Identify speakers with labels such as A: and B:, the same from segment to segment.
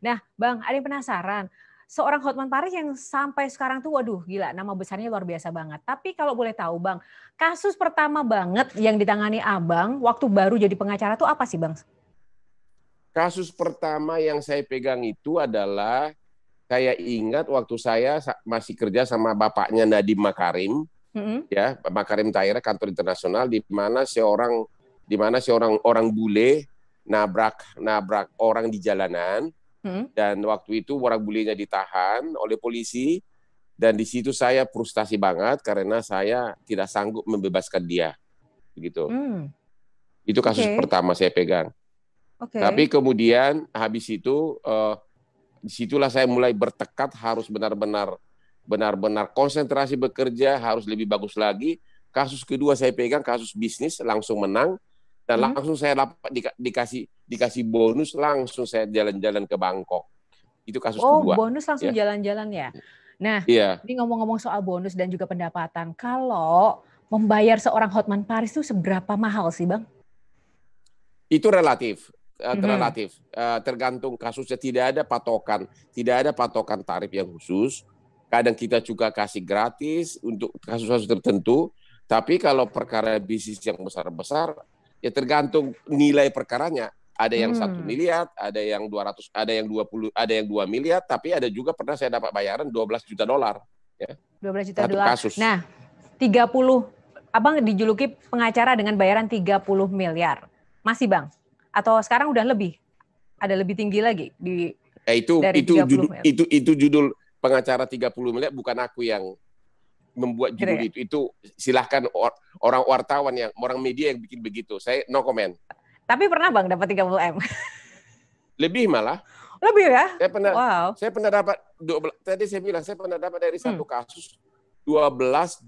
A: Nah, Bang, ada yang penasaran. Seorang Hotman Paris yang sampai sekarang tuh waduh gila nama besarnya luar biasa banget. Tapi kalau boleh tahu Bang, kasus pertama banget yang ditangani Abang waktu baru jadi pengacara tuh apa sih Bang?
B: Kasus pertama yang saya pegang itu adalah saya ingat waktu saya masih kerja sama bapaknya Nadiem Makarim, mm-hmm. ya Makarim Taira kantor internasional di mana seorang di mana seorang orang bule nabrak nabrak orang di jalanan, Hmm. Dan waktu itu orang bulinya ditahan oleh polisi dan di situ saya frustasi banget karena saya tidak sanggup membebaskan dia. Begitu. Hmm. Itu kasus okay. pertama saya pegang. Okay. Tapi kemudian habis itu uh, eh, disitulah saya mulai bertekad harus benar-benar benar-benar konsentrasi bekerja harus lebih bagus lagi. Kasus kedua saya pegang kasus bisnis langsung menang dan hmm. langsung saya dapat dikasih dikasih bonus langsung saya jalan-jalan ke Bangkok. Itu kasus oh, kedua. Oh, bonus langsung ya.
A: jalan-jalan ya. ya?
B: Nah, ya. ini
A: ngomong-ngomong soal bonus dan juga pendapatan. Kalau membayar seorang hotman Paris itu seberapa mahal sih, Bang?
B: Itu relatif, uh, eh, mhm. relatif. Uh, eh, tergantung kasusnya tidak ada patokan, tidak ada patokan tarif yang khusus. Kadang kita juga kasih gratis untuk kasus-kasus tertentu, tapi kalau perkara bisnis yang besar-besar ya tergantung nilai perkaranya ada yang satu hmm. miliar, ada yang dua ratus, ada yang dua puluh, ada yang dua miliar, tapi ada juga pernah saya dapat bayaran dua belas juta dolar ya.
A: belas juta dolar. Nah, Nah, 30 Abang dijuluki pengacara dengan bayaran tiga puluh miliar. Masih, Bang? Atau sekarang udah lebih? Ada lebih tinggi lagi di eh, itu dari itu judul, miliar.
B: itu itu judul pengacara 30 miliar bukan aku yang membuat judul Kira. itu. Itu silahkan orang wartawan yang orang media yang bikin begitu. Saya no comment.
A: Tapi pernah Bang dapat 30 M?
B: Lebih malah.
A: Lebih ya? Saya pernah, wow. saya pernah dapat,
B: 12, tadi saya bilang, saya pernah dapat dari hmm. satu kasus 12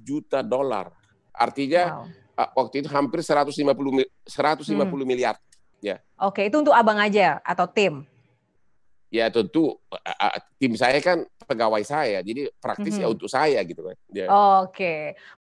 B: juta dolar. Artinya wow. waktu itu hampir 150, 150 hmm. miliar. Ya.
A: Oke, itu untuk abang aja atau tim?
B: ya tentu uh, tim saya kan pegawai saya jadi praktis mm -hmm. ya untuk saya gitu kan ya.
A: oke okay.